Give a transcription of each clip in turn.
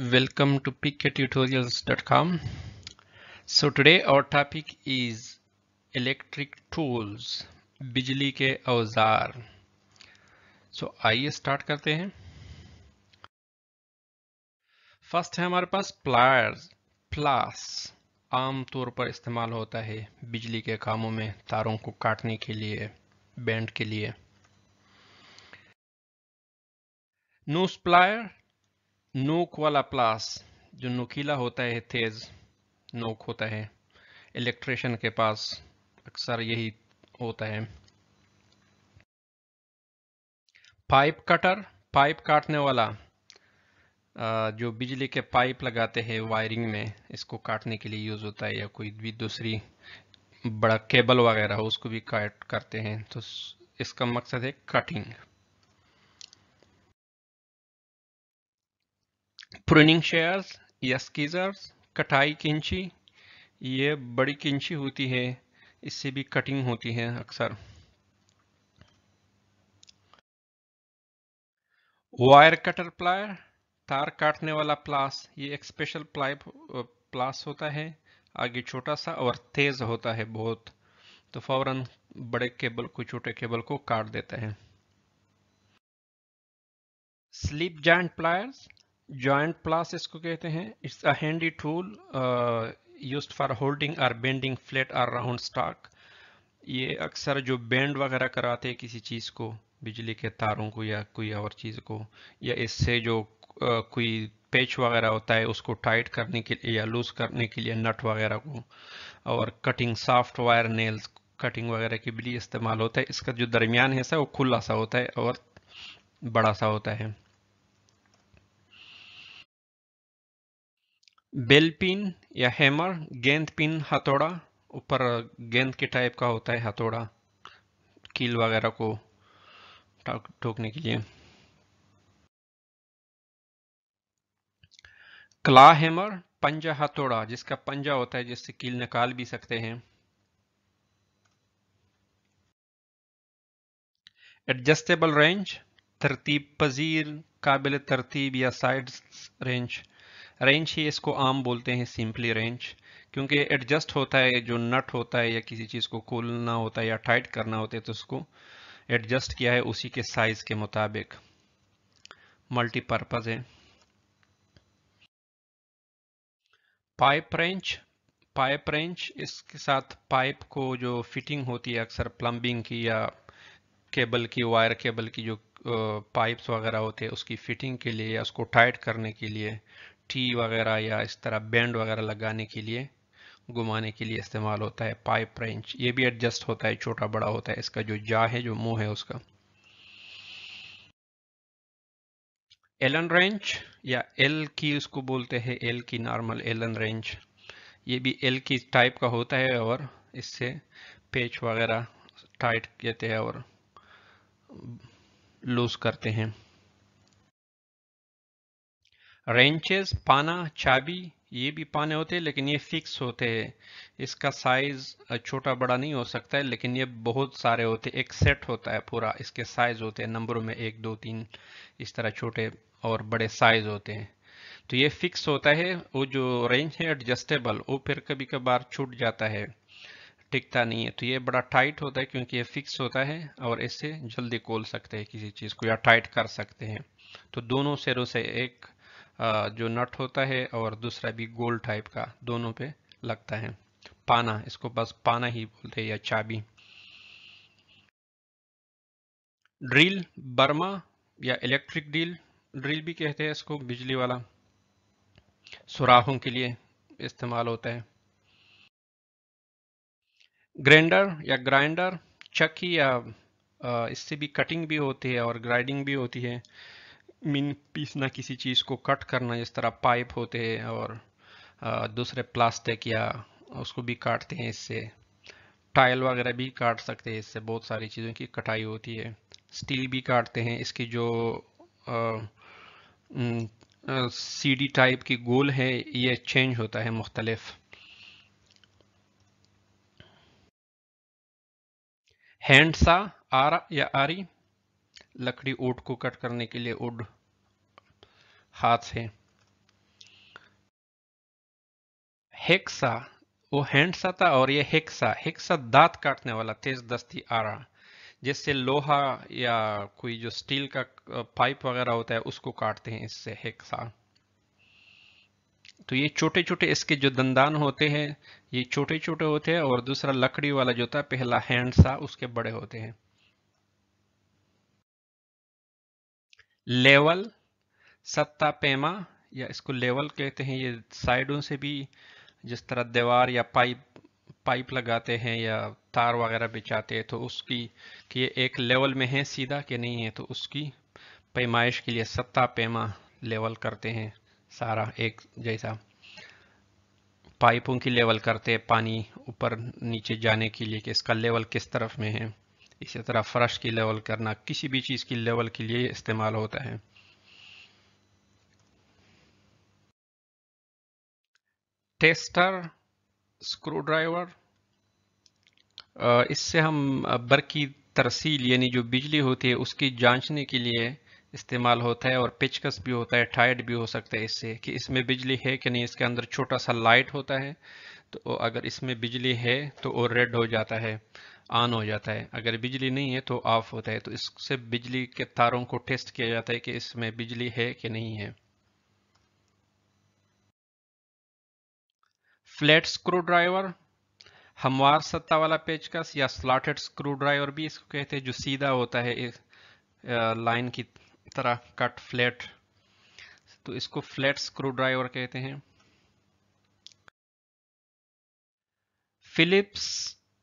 Welcome to pktutorials.com. So today our topic is electric tools, बिजली के औजार So आइए स्टार्ट करते हैं फर्स्ट है हमारे पास प्लायर्स प्लास आमतौर पर इस्तेमाल होता है बिजली के कामों में तारों को काटने के लिए बैंड के लिए नोस प्लायर नोक वाला प्लास जो नुकीला होता है तेज नोक होता है इलेक्ट्रिशन के पास अक्सर यही होता है पाइप कटर पाइप काटने वाला जो बिजली के पाइप लगाते हैं वायरिंग में इसको काटने के लिए यूज़ होता है या कोई भी दूसरी बड़ा केबल वगैरह उसको भी काट करते हैं तो इसका मकसद है कटिंग प्रूनिंग शेयर्स या स्कीजर्स कटाई किंची ये बड़ी किंची होती है इससे भी कटिंग होती है अक्सर वायर कटर प्लायर तार काटने वाला प्लास ये एक स्पेशल प्लाय प्लास होता है आगे छोटा सा और तेज होता है बहुत तो फौरन बड़े केबल को छोटे केबल को काट देता है slip joint pliers joint pliers इसको कहते हैं it's a handy tool use for holding or bending flat or round stock ये अक्सर जो बेंड वगैरह कराते हैं किसी चीज़ को बिजली के तारों को या कोई और चीज़ को या इससे जो आ, uh, कोई पेच वगैरह होता है उसको टाइट करने के लिए या लूज करने के लिए नट वगैरह को और cutting soft wire nails cutting वगैरह के लिए इस्तेमाल होता है इसका जो दरमियान हिस्सा है वो खुला सा होता है और बड़ा सा होता है बेल पिन या हैमर गेंद पिन हथौड़ा ऊपर गेंद के टाइप का होता है हथौड़ा कील वगैरह को ठोकने के लिए क्ला हैमर पंजा हथौड़ा जिसका पंजा होता है जिससे कील निकाल भी सकते हैं एडजस्टेबल रेंज तरतीब पजीर काबिल तरतीब या साइड रेंज रेंच ही इसको आम बोलते हैं सिंपली रेंच क्योंकि एडजस्ट होता है जो नट होता है या किसी चीज़ को खोलना होता है या टाइट करना होता है तो उसको एडजस्ट किया है उसी के साइज़ के मुताबिक मल्टीपर्पज़ है पाइप रेंच पाइप रेंच इसके साथ पाइप को जो फिटिंग होती है अक्सर प्लम्बिंग की या केबल की वायर केबल की जो पाइप्स वगैरह होते हैं उसकी फिटिंग के लिए या उसको टाइट करने के लिए टी वगैरह या इस तरह बैंड वगैरह लगाने के लिए घुमाने के लिए इस्तेमाल होता है पाइप रेंच ये भी एडजस्ट होता है छोटा बड़ा होता है इसका जो जा है जो मुंह है उसका एलन रेंच या एल की उसको बोलते हैं एल की नॉर्मल एलन रेंच ये भी एल की टाइप का होता है और इससे पेच वगैरह टाइट कहते हैं और लूज करते हैं रेंचेस पाना चाबी ये भी पाने होते हैं लेकिन ये फिक्स होते हैं इसका साइज छोटा बड़ा नहीं हो सकता है लेकिन ये बहुत सारे होते एक सेट होता है पूरा इसके साइज होते हैं नंबरों में एक दो तीन इस तरह छोटे और बड़े साइज होते हैं तो ये फिक्स होता है वो जो रेंज है एडजस्टेबल वो फिर कभी कभार छूट जाता है टिकता नहीं है तो ये बड़ा टाइट होता है क्योंकि ये फिक्स होता है और इससे जल्दी खोल सकते हैं किसी चीज़ को या टाइट कर सकते हैं तो दोनों सिरों से एक जो नट होता है और दूसरा भी गोल टाइप का दोनों पे लगता है पाना इसको बस पाना ही बोलते हैं या चाबी ड्रिल बर्मा या इलेक्ट्रिक ड्रिल ड्रिल भी कहते हैं इसको बिजली वाला सुराखों के लिए इस्तेमाल होता है ग्रेंडर या ग्राइंडर चक्की या इससे भी कटिंग भी होती है और ग्राइंडिंग भी होती है पीस पीसना किसी चीज़ को कट करना जिस तरह पाइप होते हैं और दूसरे प्लास्टिक या उसको भी काटते हैं इससे टाइल वगैरह भी काट सकते हैं इससे बहुत सारी चीज़ों की कटाई होती है स्टील भी काटते हैं इसकी जो सीडी टाइप की गोल है ये चेंज होता है मुख्तलफ हैंड सा आरा या आरी लकड़ी ओट को कट करने के लिए उड हाथ है हेक्सा वो हैंडसा था और ये हेक्सा हेक्सा दांत काटने वाला तेज दस्ती आरा जिससे लोहा या कोई जो स्टील का पाइप वगैरह होता है उसको काटते हैं इससे हेक्सा तो ये छोटे छोटे इसके जो दंदान होते हैं ये छोटे छोटे होते हैं और दूसरा लकड़ी वाला जो था पहला हैंडसा उसके बड़े होते हैं लेवल सत्ता पैमा या इसको लेवल कहते हैं ये साइडों से भी जिस तरह दीवार या पाइप पाइप लगाते हैं या तार वगैरह बिछाते हैं तो उसकी कि ये एक लेवल में है सीधा कि नहीं है तो उसकी पैमाइश के लिए सत्ता पैमा लेवल करते हैं सारा एक जैसा पाइपों की लेवल करते हैं पानी ऊपर नीचे जाने के लिए कि इसका लेवल किस तरफ में है इसी तरह फ़र्श की लेवल करना किसी भी चीज़ की लेवल के लिए इस्तेमाल होता है टेस्टर स्क्रू ड्राइवर इससे हम बरकी तरसील यानी जो बिजली होती है उसकी जांचने के लिए इस्तेमाल होता है और पिचकस भी होता है टाइट भी हो सकता है इससे कि इसमें बिजली है कि नहीं इसके अंदर छोटा सा लाइट होता है तो अगर इसमें बिजली है तो वो रेड हो जाता है ऑन हो जाता है अगर बिजली नहीं है तो ऑफ होता है तो इससे बिजली के तारों को टेस्ट किया जाता है कि इसमें बिजली है कि नहीं है फ्लैट स्क्रू ड्राइवर हमवार सत्ता वाला पेचकस या स्लॉटेड स्क्रू ड्राइवर भी इसको कहते हैं जो सीधा होता है इस लाइन की तरह कट फ्लैट तो इसको फ्लैट स्क्रू ड्राइवर कहते हैं फिलिप्स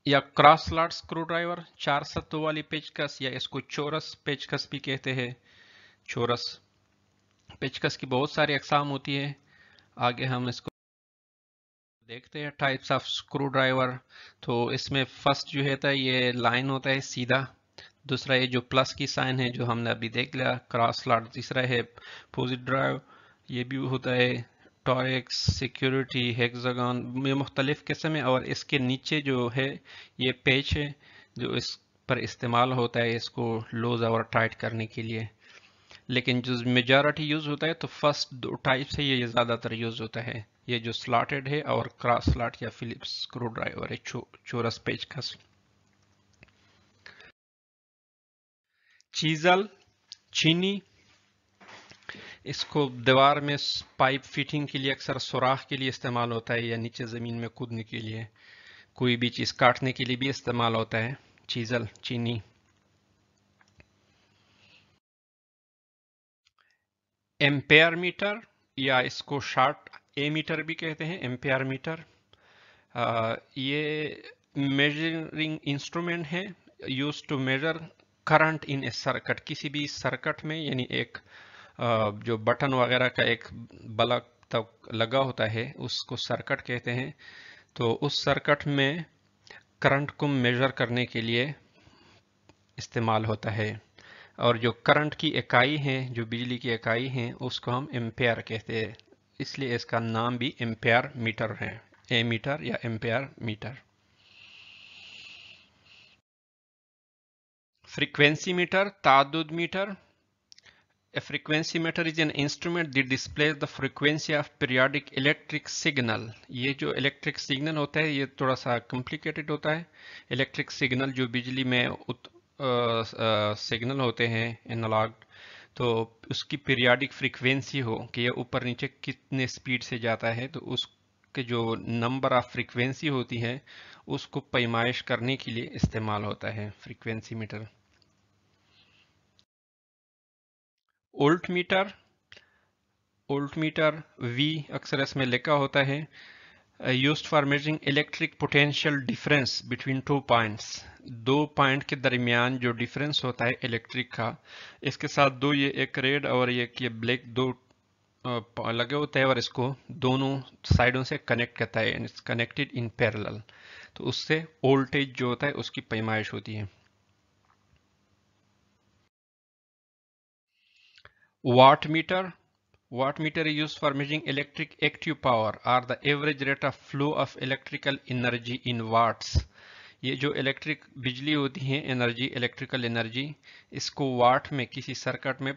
या क्रॉस लार्ड स्क्रू ड्राइवर चार सत्तों वाली पेचकस या इसको चोरस पेचकस भी कहते हैं चोरस पेचकस की बहुत सारी अकसाम होती है आगे हम इसको देखते हैं टाइप्स ऑफ स्क्रू ड्राइवर तो इसमें फर्स्ट जो है ये लाइन होता है सीधा दूसरा ये जो प्लस की साइन है जो हमने अभी देख लिया क्रॉस लार्ड तीसरा है पोजिट ड्राइव ये भी होता है टॉयक्स सिक्योरिटी हेक्सागन ये मुख्तलिफ किस्म है और इसके नीचे जो है ये पेच है जो इस पर इस्तेमाल होता है इसको लूज और टाइट करने के लिए लेकिन जो मेजॉरिटी यूज़ होता है तो फर्स्ट दो टाइप से ये ज़्यादातर यूज़ होता है ये जो स्लॉटेड है और क्रॉस स्लॉट या फिलिप्स स्क्रू ड्राइवर है चो, चोरस पेचकस चीजल चीनी इसको दीवार में पाइप फिटिंग के लिए अक्सर सुराख के लिए इस्तेमाल होता है या नीचे ज़मीन में कूदने के लिए कोई भी चीज़ काटने के लिए भी इस्तेमाल होता है चीजल चीनी एम्पेयर मीटर या इसको शार्ट ए मीटर भी कहते हैं एम्पेयर मीटर ये मेजरिंग इंस्ट्रूमेंट है use to measure current in a circuit किसी भी सर्कट में यानी एक जो बटन वगैरह का एक बल्ब तक लगा होता है उसको सर्कट कहते हैं तो उस सर्कट में करंट को मेजर करने के लिए इस्तेमाल होता है और जो करंट की इकाई है जो बिजली की इकाई हैं उसको हम एम्पेयर कहते हैं इसलिए इसका नाम भी एम्पेयर मीटर है ए मीटर या एम्पेयर मीटर फ्रीक्वेंसी मीटर तादुद meter A frequency meter is an instrument that displays the frequency of periodic electric signal. ये जो electric signal होता है ये थोड़ा सा complicated होता है Electric signal जो बिजली में उत, आ, आ, signal होते हैं analog, तो उसकी periodic frequency हो कि ये ऊपर नीचे कितने speed से जाता है तो उसके जो नंबर ऑफ फ्रीक्वेंसी होती है उसको पैमाइश करने के लिए इस्तेमाल होता है frequency meter volt meter V अक्सर इसमें लिखा होता है use for measuring electric potential difference between two points दो पॉइंट के दरमियान जो डिफरेंस होता है इलेक्ट्रिक का इसके साथ दो ये एक रेड और एक ये ब्लैक दो uh, लगे होते हैं और इसको दोनों साइडों से कनेक्ट करता है एंड कनेक्टेड इन पैरेलल तो उससे वोल्टेज जो होता है उसकी पैमाइश होती है watt meter watt meter is used for measuring electric active power or the average rate of flow of electrical energy in watts ये जो इलेक्ट्रिक बिजली होती है एनर्जी इलेक्ट्रिकल एनर्जी इसको वाट में किसी सर्किट में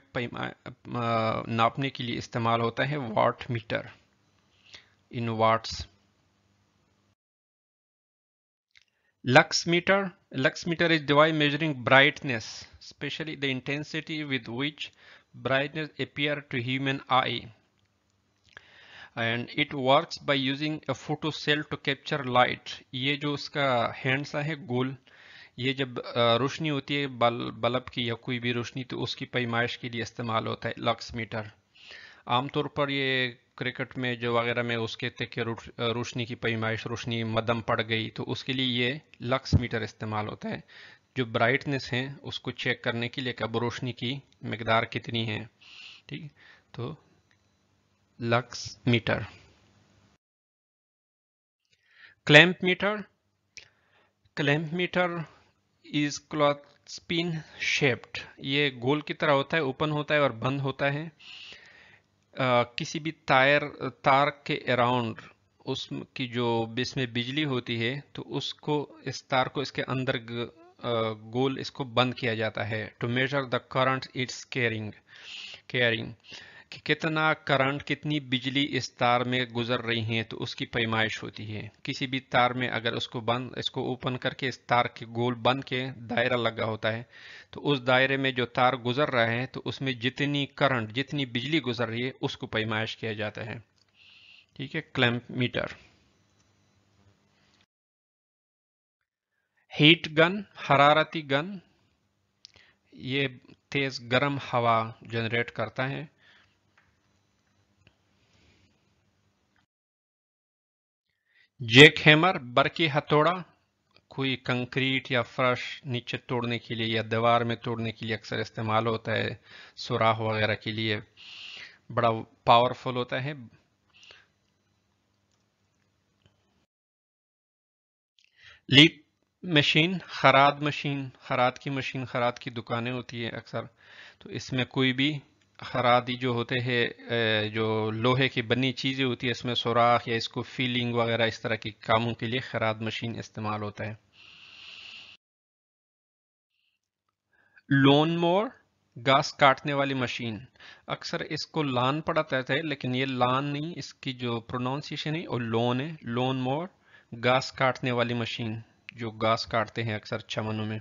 नापने के लिए इस्तेमाल होता है watt meter in watts lux meter lux meter is device measuring brightness specially the intensity with which brightness appear to human eye and it works by using a photo cell to capture light ये जो उसका hand सा है गोल ये जब रोशनी होती है बल बल्ब की या कोई भी रोशनी तो उसकी पैमाइश के लिए इस्तेमाल होता है लक्स मीटर आमतौर पर ये क्रिकेट में जो वगैरह में उसके तक रोशनी की पैमाइश रोशनी मदम पड़ गई तो उसके लिए ये लक्स मीटर इस्तेमाल होता है जो ब्राइटनेस है उसको चेक करने के लिए कब रोशनी की मकदार कितनी है ठीक तो lux meter meter clamp meter is clothespin shaped ये गोल की तरह होता है ओपन होता है और बंद होता है आ, किसी भी तार तार के अराउंड उसकी जो इसमें बिजली होती है तो उसको इस तार को इसके अंदर गोल इसको बंद किया जाता है to measure the current it's carrying carrying कि कितना करंट कितनी बिजली इस तार में गुजर रही है तो उसकी पैमाइश होती है किसी भी तार में अगर उसको बंद इसको ओपन करके इस तार के गोल बंद के दायरा लगा होता है तो उस दायरे में जो तार गुजर रहा है तो उसमें जितनी करंट जितनी बिजली गुजर रही है उसको पैमाइश किया जाता है ठीक है क्लैम्प मीटर हीट गन हरारती गन ये तेज गर्म हवा जनरेट करता है जेक हैमर बरकी हथौड़ा कोई कंक्रीट या फर्श नीचे तोड़ने के लिए या दीवार में तोड़ने के लिए अक्सर इस्तेमाल होता है सुराह वगैरह के लिए बड़ा पावरफुल होता है लीड मशीन खराद मशीन खराद की मशीन खराद की दुकानें होती है अक्सर तो इसमें कोई भी खरादी जो होते हैं जो लोहे की बनी चीज़ें होती है इसमें सुराख या इसको फीलिंग वगैरह इस तरह के कामों के लिए खराद मशीन इस्तेमाल होता है लोन मोर घास काटने वाली मशीन अक्सर इसको लान पड़ा कहते है लेकिन ये लान नहीं इसकी जो प्रोनाउंसिएशन है और लोन है लोन मोर घास काटने वाली मशीन जो घास काटते हैं अक्सर चमनों में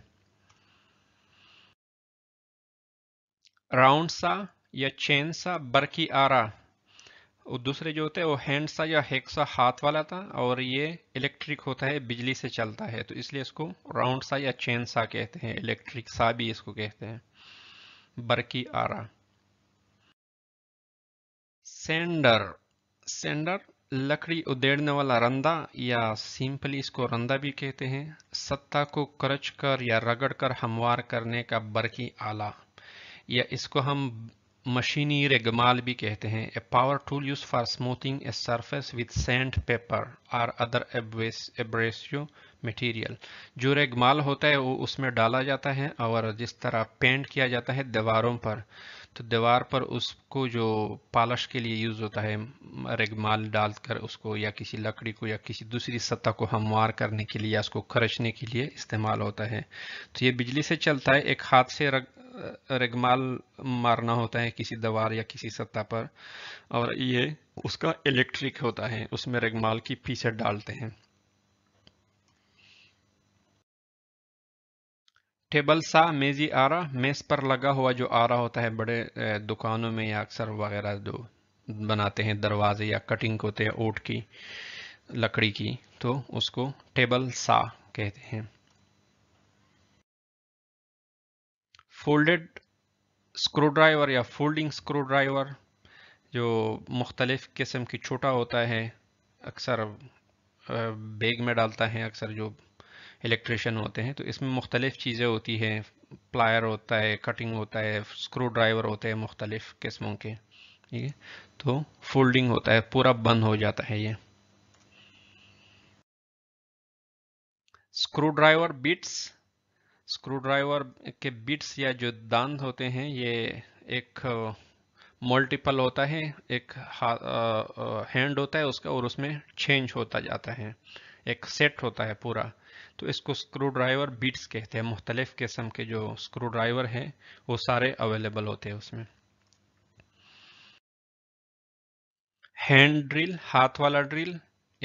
राउंड सा या चेन सा बरकी आरा और दूसरे जो होते हैं वो हैंड सा या हेक सा हाथ वाला था और ये इलेक्ट्रिक होता है बिजली से चलता है तो इसलिए इसको राउंड सा या चेन सा कहते हैं इलेक्ट्रिक सा भी इसको कहते हैं बरकी आरा सेंडर सेंडर लकड़ी उदेड़ने वाला रंदा या सिंपली इसको रंदा भी कहते हैं सत्ता को करच कर या रगड़ कर हमवार करने का बरकी आला या इसको हम मशीनी रेगमाल भी कहते हैं a power tool use for smoothing a surface with sandpaper or other abrasive material जो रेगमाल होता है वो उसमें डाला जाता है और जिस तरह पेंट किया जाता है दीवारों पर तो दीवार पर उसको जो पालश के लिए यूज़ होता है रेगमाल डालकर उसको या किसी लकड़ी को या किसी दूसरी सतह को हमवार करने के लिए या उसको खरचने के लिए इस्तेमाल होता है तो ये बिजली से चलता है एक हाथ से रग रेगमाल मारना होता है किसी दीवार या किसी सतह पर और ये उसका इलेक्ट्रिक होता है उसमें रेगमाल की पीसेट डालते हैं टेबल सा मेजी आरा मेज पर लगा हुआ जो आरा होता है बड़े दुकानों में या अक्सर वगैरह जो बनाते हैं दरवाजे या कटिंग होते हैं ओट की लकड़ी की तो उसको टेबल सा कहते हैं फोल्डेड स्क्रू ड्राइवर या फोल्डिंग स्क्रू ड्राइवर जो मुख्तलिफ किस्म की छोटा होता है अक्सर बैग में डालता है अक्सर जो इलेक्ट्रिशन होते हैं तो इसमें मुख्तलिफ़ चीज़ें होती हैं प्लायर होता है कटिंग होता है स्क्रू ड्राइवर होते हैं मुख्तलिफ़ किस्मों के ठीक है तो फोल्डिंग होता है पूरा बंद हो जाता है ये screwdriver bits screwdriver के बिट्स या जो दांत होते हैं ये एक मल्टीपल होता है एक हैंड होता है उसका और उसमें चेंज होता जाता है एक सेट होता है पूरा तो इसको स्क्रू ड्राइवर बीट्स कहते हैं मुख्तलिफ़ किस्म के जो स्क्रू ड्राइवर हैं वो सारे अवेलेबल होते हैं उसमें हैंड ड्रिल हाथ वाला ड्रिल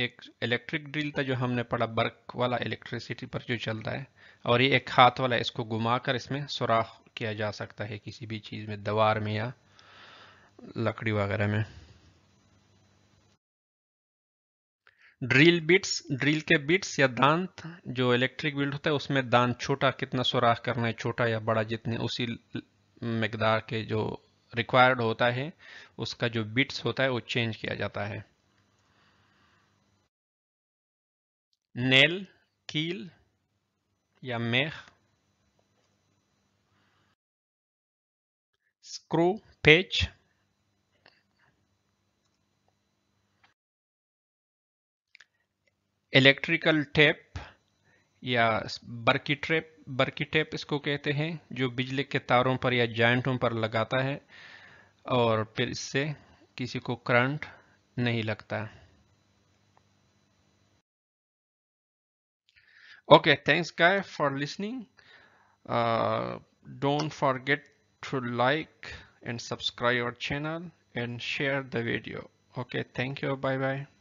एक इलेक्ट्रिक ड्रिल था जो हमने पढ़ा बर्क वाला इलेक्ट्रिसिटी पर जो चलता है और ये एक हाथ वाला इसको घुमाकर इसमें सुराख किया जा सकता है किसी भी चीज़ में दवार में या लकड़ी वगैरह में ड्रिल बिट्स ड्रिल के बिट्स या दांत जो इलेक्ट्रिक बिल्ड होता है उसमें दांत छोटा कितना सुराख करना है छोटा या बड़ा जितने उसी मकदार के जो रिक्वायर्ड होता है उसका जो बिट्स होता है वो चेंज किया जाता है नेल कील या मेख स्क्रू पेच इलेक्ट्रिकल टेप या बर्की ट्रेप बर्की टेप इसको कहते हैं जो बिजली के तारों पर या जॉइंटों पर लगाता है और फिर इससे किसी को करंट नहीं लगता okay thanks guys for listening don't forget to like and subscribe our channel and share the video okay thank you bye bye